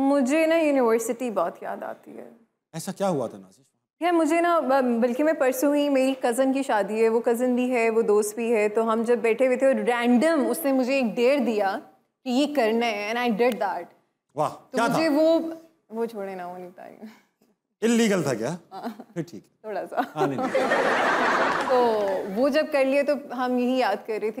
मुझे ना यूनिवर्सिटी बहुत याद आती है ऐसा क्या हुआ था नाजिश यार मुझे ना बल्कि मैं परसों ही मेरी कज़न की शादी है वो कज़न भी है वो दोस्त भी है तो हम जब बैठे हुए थे और रैंडम उसने मुझे एक डेयर दिया कि ये करना है एंड आई डिड दैट वाह तो मुझे था? वो वो छोड़े ना वो नहीं था इलीगल था क्या हाँ। फिर ठीक थोड़ा सा हाँ, तो वो जब कर लिए तो हम यही याद कर रहे थे